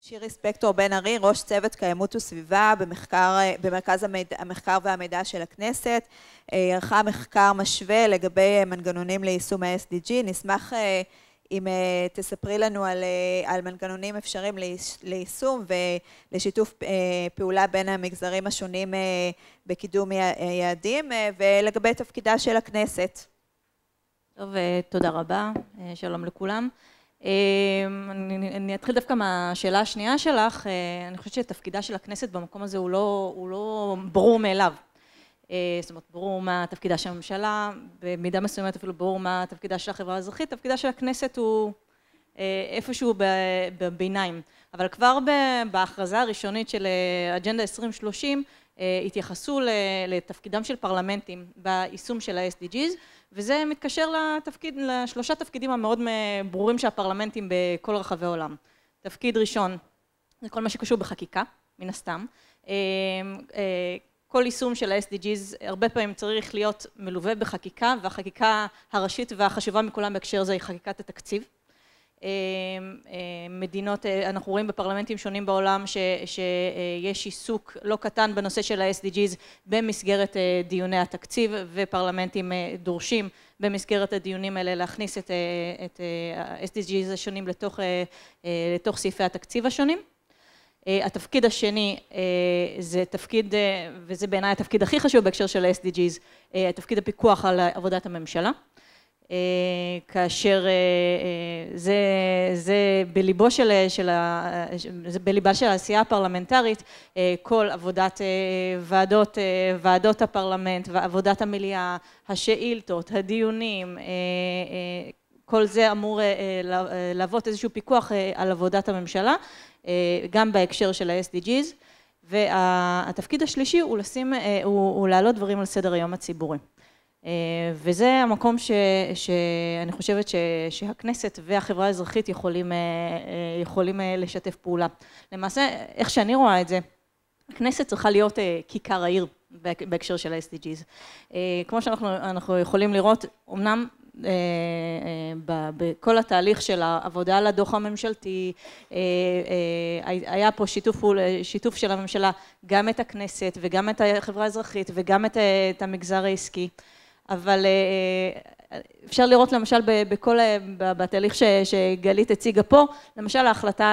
שירי ספקטור בן ארי, ראש צוות קיימות וסביבה במחקר, אה, במרכז המדע, המחקר והמידע של הכנסת, אה, ערכה מחקר משווה לגבי אה, מנגנונים ליישום ה-SDG. נשמח אם תספרי לנו על, על מנגנונים אפשריים ליישום ולשיתוף פעולה בין המגזרים השונים בקידום יעדים ולגבי תפקידה של הכנסת. טוב, תודה רבה, שלום לכולם. אמ, אני, אני אתחיל דווקא מהשאלה השנייה שלך, אה, אני חושבת שתפקידה של הכנסת במקום הזה הוא לא, הוא לא ברור מאליו. אה, זאת אומרת, ברור מה תפקידה של הממשלה, במידה מסוימת אפילו ברור מה תפקידה של החברה האזרחית, תפקידה של הכנסת הוא אה, איפשהו בביניים. אבל כבר בהכרזה הראשונית של אג'נדה 2030, אה, התייחסו לתפקידם של פרלמנטים ביישום של ה-SDGs, וזה מתקשר לתפקיד, לשלושה תפקידים המאוד אה, ברורים של הפרלמנטים בכל רחבי העולם. תפקיד ראשון, זה כל מה שקשור בחקיקה, מן הסתם. אה, כל יישום של ה-SDGs הרבה פעמים צריך להיות מלווה בחקיקה, והחקיקה הראשית והחשובה מכולם בהקשר זה היא חקיקת התקציב. אמ, אמ, מדינות, אה, אנחנו רואים בפרלמנטים שונים בעולם ש, שיש אה, עיסוק לא קטן בנושא של ה-SDGs במסגרת אה, דיוני התקציב ופרלמנטים דורשים במסגרת הדיונים האלה להכניס את, את ה-SDGs השונים לתוך, לתוך סעיפי התקציב השונים. התפקיד השני זה תפקיד, וזה בעיניי התפקיד הכי חשוב בהקשר של ה-SDGs, תפקיד הפיקוח על עבודת הממשלה. אה, כאשר אה, אה, זה, זה בליבו של, של, זה בליבה של העשייה הפרלמנטרית, כל עבודת ועדות, ועדות הפרלמנט, עבודת המליאה, השאילתות, הדיונים, כל זה אמור להוות איזשהו פיקוח על עבודת הממשלה, גם בהקשר של ה-SDGs, והתפקיד השלישי הוא, לשים, הוא, הוא להעלות דברים על סדר היום הציבורי. אה, וזה המקום ש, שאני חושבת ש, שהכנסת והחברה האזרחית יכולים, אה, אה, יכולים לשתף פעולה. למעשה, איך שאני רואה את זה, הכנסת צריכה להיות כיכר העיר בהקשר של ה-SDGs. כמו שאנחנו יכולים לראות, אמנם בכל התהליך של העבודה על הדוח הממשלתי, היה פה שיתוף, שיתוף של הממשלה, גם את הכנסת וגם את החברה האזרחית וגם את, את המגזר העסקי. אבל אה, אה, אפשר לראות למשל בכל, אה, בתהליך ש, שגלית הציגה פה, למשל ההחלטה,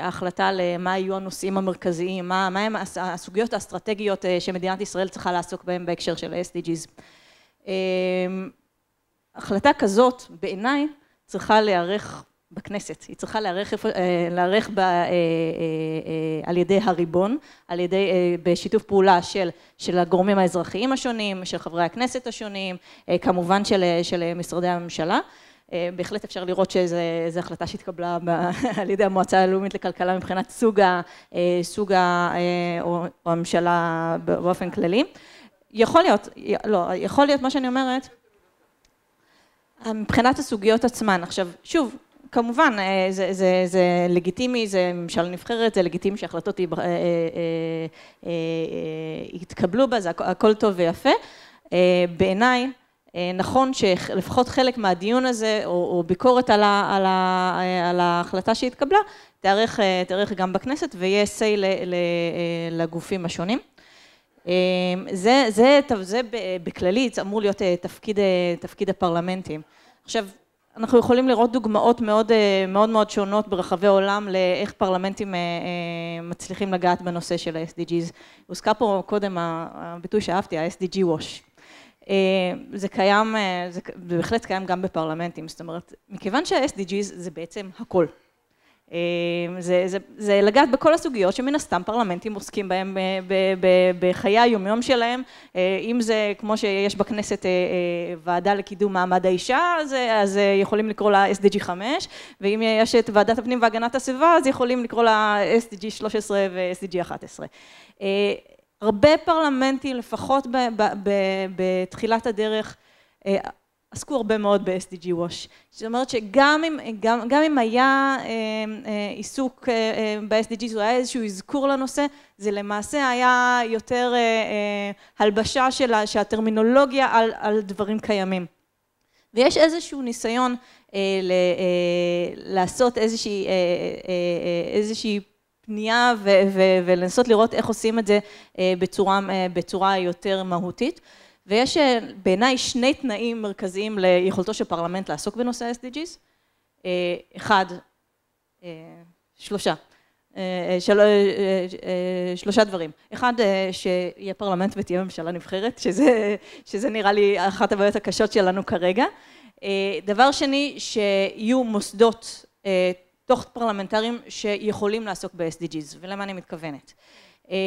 ההחלטה למה יהיו הנושאים המרכזיים, מה, מה הם הסוגיות האסטרטגיות שמדינת ישראל צריכה לעסוק בהן בהקשר של ה-SDGs. החלטה כזאת, בעיניי, צריכה להיערך בכנסת, היא צריכה להיערך אה, אה, אה, אה, על ידי הריבון, על ידי, אה, בשיתוף פעולה של, של הגורמים האזרחיים השונים, של חברי הכנסת השונים, אה, כמובן של, אה, של אה, משרדי הממשלה. אה, בהחלט אפשר לראות שזו החלטה שהתקבלה ב, על ידי המועצה הלאומית לכלכלה מבחינת סוג, ה, סוג ה, או, או הממשלה באופן כללי. יכול להיות, לא, יכול להיות מה שאני אומרת, מבחינת הסוגיות עצמן. עכשיו, שוב, כמובן, אה, זה, זה, זה לגיטימי, זה ממשל נבחרת, זה לגיטימי שהחלטות אה, אה, יתקבלו בה, זה הכל טוב ויפה. בעיניי, נכון שלפחות חלק מהדיון הזה, או, או ביקורת על, ה, על, ה, על ההחלטה שהתקבלה, תארך, תארך גם בכנסת ויהיה say ל, ל, לגופים השונים. זה, זה, זה, זה בכללית אמור להיות תפקיד, תפקיד הפרלמנטים. עכשיו, אנחנו יכולים לראות דוגמאות מאוד אה, מאוד, מאוד שונות ברחבי העולם לאיך פרלמנטים אה, אה, מצליחים לגעת בנושא של ה-SDGs. הוזכר פה קודם הביטוי שאהבתי, ה-SDG Wash. זה קיים, זה בהחלט קיים גם בפרלמנטים, זאת אומרת, מכיוון שה-SDGs זה בעצם הכל. אמ, זה, זה, זה לגעת בכל הסוגיות שמן הסתם פרלמנטים עוסקים בהן אה, בחיי היומיום שלהם, אה, אם זה כמו שיש בכנסת אה, ועדה לקידום מעמד האישה, אז, אז יכולים לקרוא לה SDG 5, ואם יש את ועדת הפנים והגנת הסביבה, אז יכולים לקרוא לה SDG 13 ו-SDG 11. הרבה פרלמנטים, לפחות בתחילת הדרך, עסקו הרבה מאוד ב-SDG Wash. זאת אומרת שגם אם, גם, גם אם היה אה, אה, עיסוק אה, אה, ב-SDG, זה היה איזשהו אזכור לנושא, זה למעשה היה יותר אה, אה, הלבשה של הטרמינולוגיה על, על דברים קיימים. ויש איזשהו ניסיון אה, ל, אה, לעשות איזושהי, אה, אה, אה, איזושהי פנייה ו, ו, ולנסות לראות איך עושים את זה אה, בצורה, אה, בצורה יותר מהותית. אה, ויש אה, בעיניי שני תנאים מרכזיים ליכולתו של פרלמנט לעסוק בנושא ה-SDGs. אה, אחד, אה, שלושה, של... שלושה דברים. אחד, שיהיה פרלמנט ותהיה ממשלה נבחרת, שזה, שזה נראה לי אחת הבעיות הקשות שלנו כרגע. דבר שני, שיהיו מוסדות תוך פרלמנטריים שיכולים לעסוק ב-SDGs, ולמה אני מתכוונת? אה,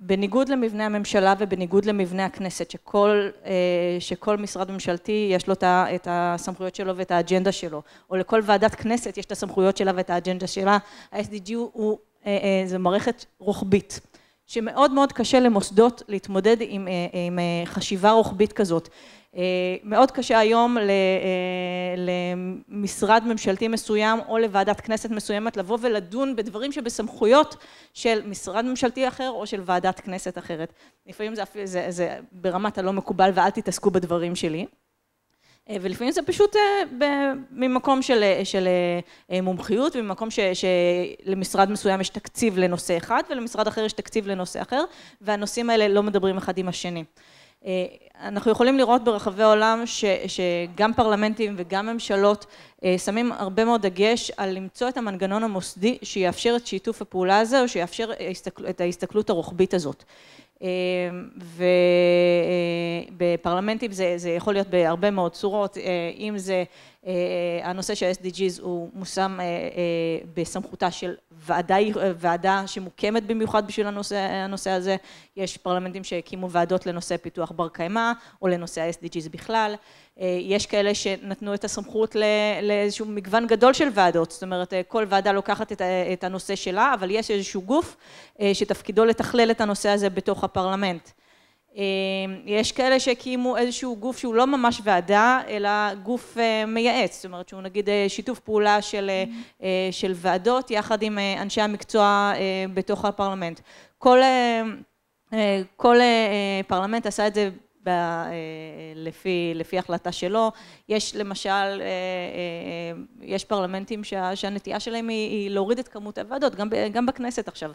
בניגוד למבנה הממשלה ובניגוד למבנה הכנסת, שכל, אה, שכל משרד ממשלתי יש לו את הסמכויות שלו ואת האג'נדה שלו, או לכל ועדת כנסת יש את הסמכויות שלה ואת האג'נדה שלה, ה-SDG הוא, אה, זו מערכת רוחבית, שמאוד מאוד קשה למוסדות להתמודד עם, עם חשיבה רוחבית כזאת. אה, מאוד קשה היום אה, למשרד ממשלתי מסוים או לוועדת כנסת מסוימת לבוא ולדון בדברים שבסמכויות של משרד ממשלתי אחר או של ועדת כנסת אחרת. לפעמים זה, זה, זה ברמת הלא מקובל ואל תתעסקו בדברים שלי. אה, ולפעמים זה פשוט ממקום של, של מומחיות, וממקום ש, שלמשרד מסוים יש תקציב לנושא אחד ולמשרד אחר יש תקציב לנושא אחר, והנושאים האלה לא מדברים אחד עם השני. אה, אנחנו יכולים לראות ברחבי העולם ש, שגם פרלמנטים וגם ממשלות אה, שמים הרבה מאוד דגש על למצוא את המנגנון המוסדי שיאפשר את שיתוף הפעולה הזה או שיאפשר אה, את ההסתכלות הרוחבית הזאת. ובפרלמנטים זה, זה יכול להיות בהרבה מאוד צורות, אם זה הנושא של sdgs הוא מושם בסמכותה של ועדה, ועדה שמוקמת במיוחד בשביל הנושא, הנושא הזה, יש פרלמנטים שהקימו ועדות לנושא פיתוח בר קיימא או לנושא ה-SDGs בכלל, אה, יש כאלה שנתנו את הסמכות לאיזשהו מגוון גדול של ועדות, זאת אומרת אה, כל ועדה לוקחת את הנושא שלה, אבל יש איזשהו גוף אה, שתפקידו לתכלל את הנושא הזה בתוך הפרלמנט. אמ, יש כאלה שהקימו איזשהו גוף שהוא לא ממש ועדה, אלא גוף אה, מייעץ, זאת אומרת שהוא נגיד אה, שיתוף פעולה של, אה, mm-hmm. של ועדות יחד עם אנשי המקצוע בתוך הפרלמנט. כל, כל פרלמנט עשה את זה ב, אה, לפי, לפי החלטה שלו. יש למשל, אה, אה, יש פרלמנטים שה, שהנטייה שלהם היא, היא להוריד את כמות הוועדות, גם, גם בכנסת עכשיו.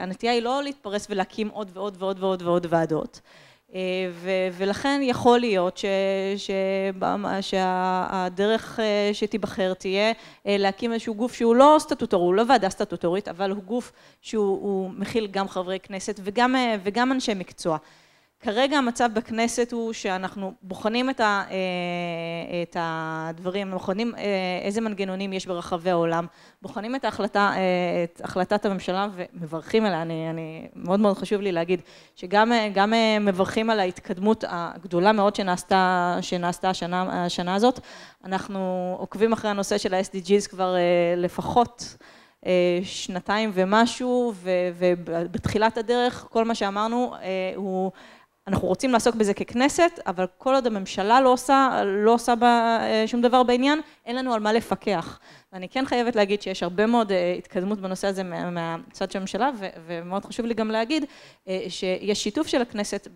הנטייה היא לא להתפרס ולהקים עוד ועוד ועוד ועוד ועוד ועדות. ו- ולכן יכול להיות ש- ש- שהדרך שתיבחר תהיה להקים איזשהו גוף שהוא לא סטטוטורי, הוא לא ועדה סטטוטורית, אבל הוא גוף שהוא הוא מכיל גם חברי כנסת וגם, וגם אנשי מקצוע. כרגע המצב בכנסת הוא שאנחנו בוחנים את, ה, אה, את הדברים, בוחנים אה, איזה מנגנונים יש ברחבי העולם, בוחנים את, ההחלטה, אה, את החלטת הממשלה ומברכים עליה, אני, אני, מאוד מאוד חשוב לי להגיד, שגם מברכים על ההתקדמות הגדולה מאוד שנעשתה, שנעשתה השנה, השנה הזאת. אנחנו עוקבים אחרי הנושא של ה-SDGs כבר לפחות שנתיים ומשהו, ובתחילת הדרך כל מה שאמרנו הוא אנחנו רוצים לעסוק בזה ככנסת, אבל כל עוד הממשלה לא עושה, לא עושה בה אה, שום דבר בעניין, אין לנו על מה לפקח. ואני כן חייבת להגיד שיש הרבה מאוד אה, התקדמות בנושא הזה מהצד של הממשלה, ומאוד חשוב לי גם להגיד אה, שיש שיתוף של הכנסת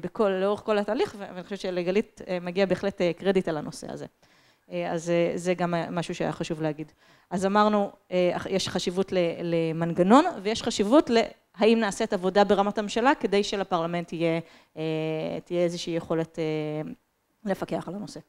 בכל, לאורך כל התהליך, ואני חושבת שלגלית מגיע בהחלט קרדיט על הנושא הזה. אז זה גם משהו שהיה חשוב להגיד. אז אמרנו, יש חשיבות למנגנון ויש חשיבות האם נעשית עבודה ברמת הממשלה כדי שלפרלמנט תהיה אה, תהיה איזושהי יכולת אה, לפקח על הנושא.